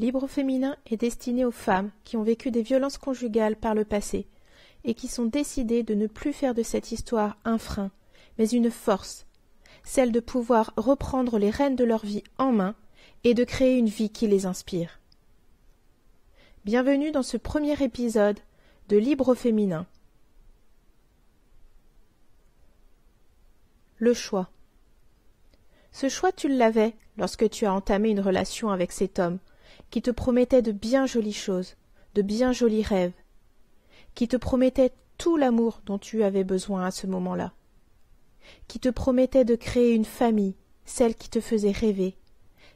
Libre féminin est destiné aux femmes qui ont vécu des violences conjugales par le passé et qui sont décidées de ne plus faire de cette histoire un frein, mais une force, celle de pouvoir reprendre les rênes de leur vie en main et de créer une vie qui les inspire. Bienvenue dans ce premier épisode de Libre féminin. Le choix. Ce choix, tu l'avais lorsque tu as entamé une relation avec cet homme qui te promettait de bien jolies choses, de bien jolis rêves, qui te promettait tout l'amour dont tu avais besoin à ce moment-là, qui te promettait de créer une famille, celle qui te faisait rêver,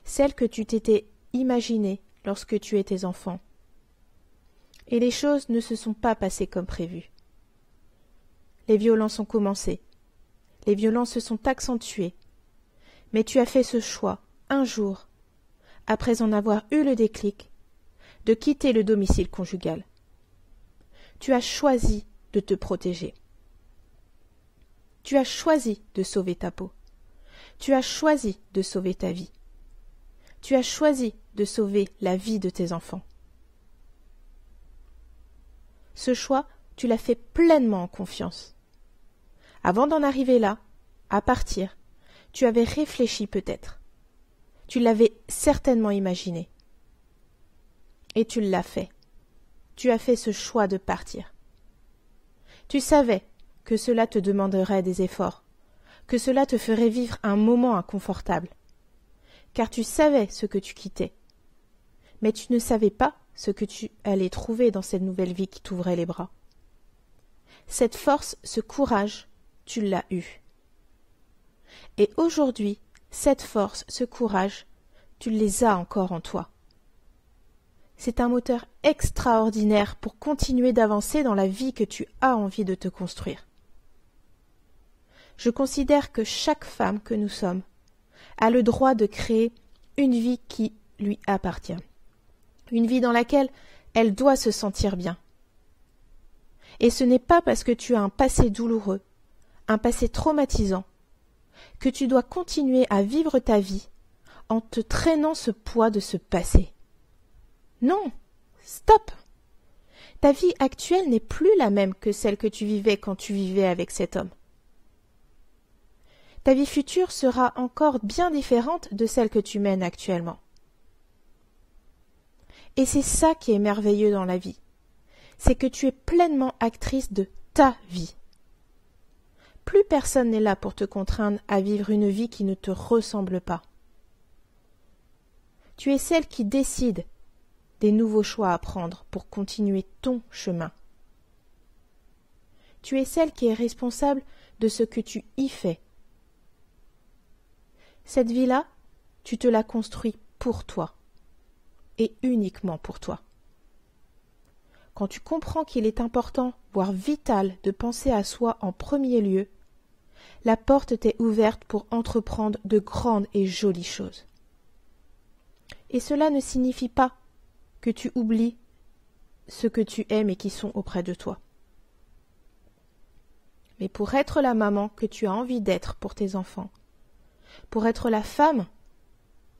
celle que tu t'étais imaginée lorsque tu étais enfant. Et les choses ne se sont pas passées comme prévu. Les violences ont commencé. Les violences se sont accentuées. Mais tu as fait ce choix, un jour, après en avoir eu le déclic, de quitter le domicile conjugal. Tu as choisi de te protéger. Tu as choisi de sauver ta peau. Tu as choisi de sauver ta vie. Tu as choisi de sauver la vie de tes enfants. Ce choix, tu l'as fait pleinement en confiance. Avant d'en arriver là, à partir, tu avais réfléchi peut-être. Tu l'avais certainement imaginé. Et tu l'as fait. Tu as fait ce choix de partir. Tu savais que cela te demanderait des efforts, que cela te ferait vivre un moment inconfortable, car tu savais ce que tu quittais. Mais tu ne savais pas ce que tu allais trouver dans cette nouvelle vie qui t'ouvrait les bras. Cette force, ce courage, tu l'as eu. Et aujourd'hui, cette force, ce courage, tu les as encore en toi. C'est un moteur extraordinaire pour continuer d'avancer dans la vie que tu as envie de te construire. Je considère que chaque femme que nous sommes a le droit de créer une vie qui lui appartient, une vie dans laquelle elle doit se sentir bien. Et ce n'est pas parce que tu as un passé douloureux, un passé traumatisant, que tu dois continuer à vivre ta vie en te traînant ce poids de ce passé. Non. Stop. Ta vie actuelle n'est plus la même que celle que tu vivais quand tu vivais avec cet homme. Ta vie future sera encore bien différente de celle que tu mènes actuellement. Et c'est ça qui est merveilleux dans la vie. C'est que tu es pleinement actrice de ta vie plus personne n'est là pour te contraindre à vivre une vie qui ne te ressemble pas. Tu es celle qui décide des nouveaux choix à prendre pour continuer ton chemin. Tu es celle qui est responsable de ce que tu y fais. Cette vie-là, tu te la construis pour toi et uniquement pour toi quand tu comprends qu'il est important, voire vital, de penser à soi en premier lieu, la porte t'est ouverte pour entreprendre de grandes et jolies choses. Et cela ne signifie pas que tu oublies ce que tu aimes et qui sont auprès de toi. Mais pour être la maman que tu as envie d'être pour tes enfants, pour être la femme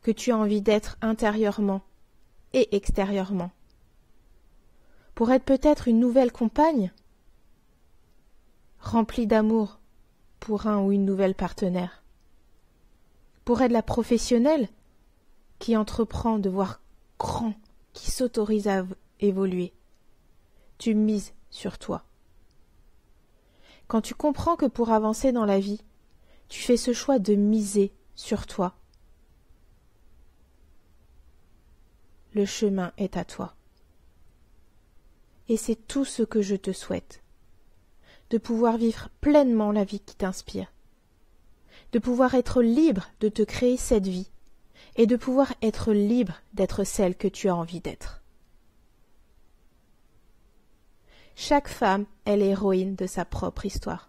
que tu as envie d'être intérieurement et extérieurement, pour être peut-être une nouvelle compagne Remplie d'amour pour un ou une nouvelle partenaire Pour être la professionnelle qui entreprend de voir grand, qui s'autorise à évoluer Tu mises sur toi. Quand tu comprends que pour avancer dans la vie, tu fais ce choix de miser sur toi, le chemin est à toi et c'est tout ce que je te souhaite. De pouvoir vivre pleinement la vie qui t'inspire, de pouvoir être libre de te créer cette vie, et de pouvoir être libre d'être celle que tu as envie d'être. Chaque femme est l'héroïne de sa propre histoire.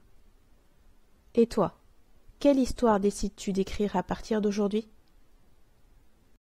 Et toi, quelle histoire décides-tu d'écrire à partir d'aujourd'hui